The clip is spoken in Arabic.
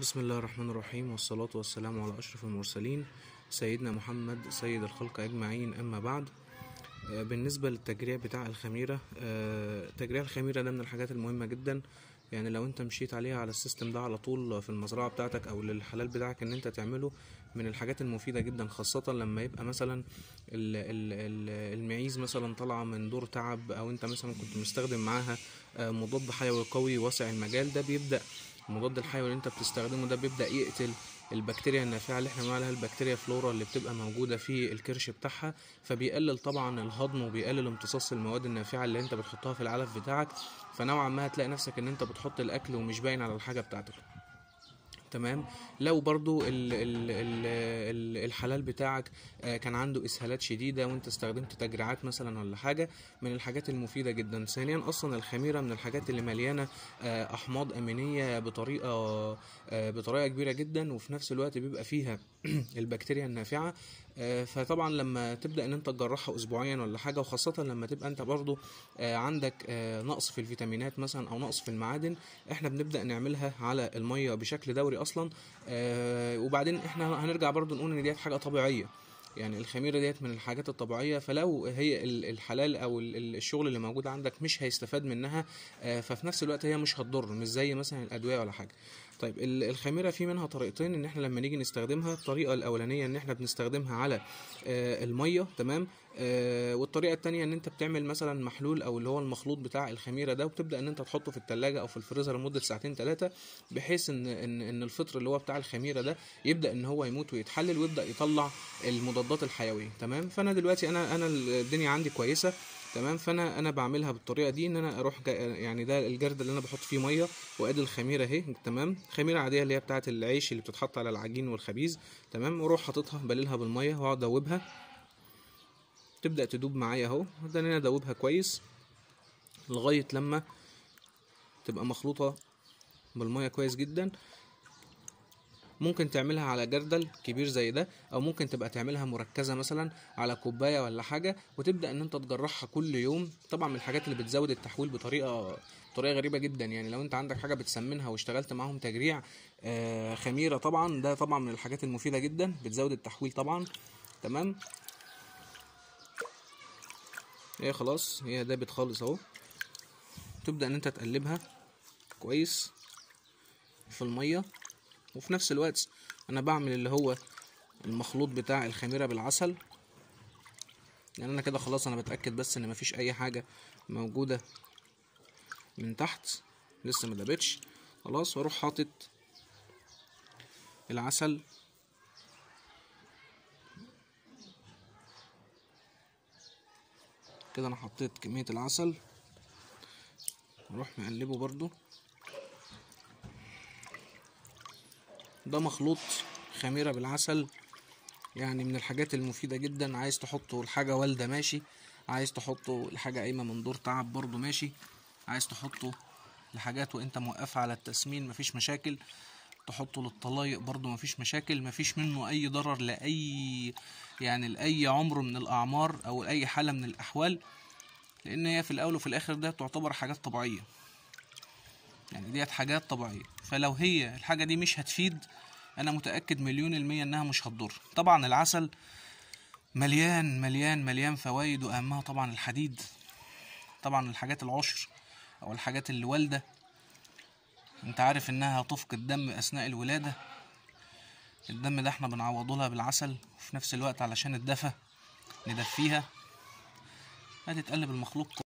بسم الله الرحمن الرحيم والصلاة والسلام على أشرف المرسلين سيدنا محمد سيد الخلق أجمعين أما بعد آه، بالنسبة للتجريع بتاع الخميرة آه، تجريع الخميرة ده من الحاجات المهمة جدا يعني لو انت مشيت عليها على السيستم ده على طول في المزرعة بتاعتك او للحلال بتاعك ان انت تعمله من الحاجات المفيدة جدا خاصة لما يبقى مثلا المعيز مثلا طالعة من دور تعب او انت مثلا كنت مستخدم معاها آه، مضاد حيوي قوي واسع المجال ده بيبدأ المضاد الحيوي اللي انت بتستخدمه ده بيبدأ يقتل البكتيريا النافعة اللي احنا بنعملها البكتيريا فلورا اللي بتبقى موجودة في الكرش بتاعها فبيقلل طبعا الهضم وبيقلل امتصاص المواد النافعة اللي انت بتحطها في العلف بتاعك فنوعا ما هتلاقي نفسك ان انت بتحط الاكل ومش باين على الحاجة بتاعتك تمام لو برضو الـ الـ الـ الحلال بتاعك آه، كان عنده اسهالات شديده وانت استخدمت تجريعات مثلا ولا حاجه من الحاجات المفيده جدا ثانيا اصلا الخميره من الحاجات اللي مليانه آه، احماض امينيه بطريقه آه، بطريقه كبيره جدا وفي نفس الوقت بيبقى فيها البكتيريا النافعه فطبعا لما تبدا ان انت تجرحها اسبوعيا ولا حاجه وخاصه لما تبقى انت برضو عندك نقص في الفيتامينات مثلا او نقص في المعادن احنا بنبدا نعملها على الميه بشكل دوري اصلا آه وبعدين احنا هنرجع برضو نقول ان ديت حاجه طبيعيه يعني الخميره ديت من الحاجات الطبيعيه فلو هي الحلال او الشغل اللي موجود عندك مش هيستفاد منها آه، ففي نفس الوقت هي مش هتضر مش زي مثلا الادويه ولا حاجه طيب الخميره في منها طريقتين ان احنا لما نيجي نستخدمها الطريقه الاولانيه ان احنا بنستخدمها على آه، الميه تمام آه، والطريقه الثانيه ان انت بتعمل مثلا محلول او اللي هو المخلوط بتاع الخميره ده وبتبدا ان انت تحطه في التلاجة او في الفريزر لمده ساعتين ثلاثه بحيث ان ان ان الفطر اللي هو بتاع الخميره ده يبدا ان هو يموت ويتحلل ويبدا يطلع المضادات الحيويه تمام فانا دلوقتي انا انا الدنيا عندي كويسه تمام فانا انا بعملها بالطريقه دي ان انا اروح يعني ده الجرد اللي انا بحط فيه ميه وادي الخميره اهي تمام خميره عاديه اللي هي بتاعه العيش اللي بتتحط على العجين والخبيز تمام واروح حاططها بليلها بالميه واقعد ادوبها تبدا تدوب معايا اهو ده انا ادوبها كويس لغايه لما تبقى مخلوطه بالميه كويس جدا ممكن تعملها على جردل كبير زي ده او ممكن تبقى تعملها مركزه مثلا على كوبايه ولا حاجه وتبدا ان انت تجرحها كل يوم طبعا من الحاجات اللي بتزود التحويل بطريقه طريقه غريبه جدا يعني لو انت عندك حاجه بتسمنها واشتغلت معاهم تجريع آه، خميره طبعا ده طبعا من الحاجات المفيده جدا بتزود التحويل طبعا تمام هي إيه، خلاص هي دابت خالص اهو تبدا ان انت تقلبها كويس في الميه وفي نفس الوقت انا بعمل اللي هو المخلوط بتاع الخميره بالعسل لان يعني انا كده خلاص انا بتاكد بس ان مفيش اي حاجه موجوده من تحت لسه ما دابتش خلاص واروح حاطط العسل كده انا حطيت كميه العسل اروح مقلبه برده ده مخلوط خميرة بالعسل يعني من الحاجات المفيدة جدا عايز تحطه لحاجة والدة ماشي عايز تحطه لحاجة قايمة من دور تعب برضو ماشي عايز تحطه لحاجات وانت موقف على التسمين مفيش مشاكل تحطه للطلايق برضو مفيش مشاكل مفيش منه اي ضرر لاي يعني لاي عمر من الاعمار او اي حالة من الاحوال لان هي في الاول وفي الاخر ده تعتبر حاجات طبيعية يعني ديت حاجات طبيعية فلو هي الحاجة دي مش هتفيد أنا متأكد مليون المية إنها مش هتضر طبعا العسل مليان مليان مليان فوائد وأهمها طبعا الحديد طبعا الحاجات العشر أو الحاجات اللي والدة أنت عارف إنها تفقد دم أثناء الولادة الدم ده احنا بنعوضه لها بالعسل وفي نفس الوقت علشان الدفى ندفيها هتتقلب المخلوق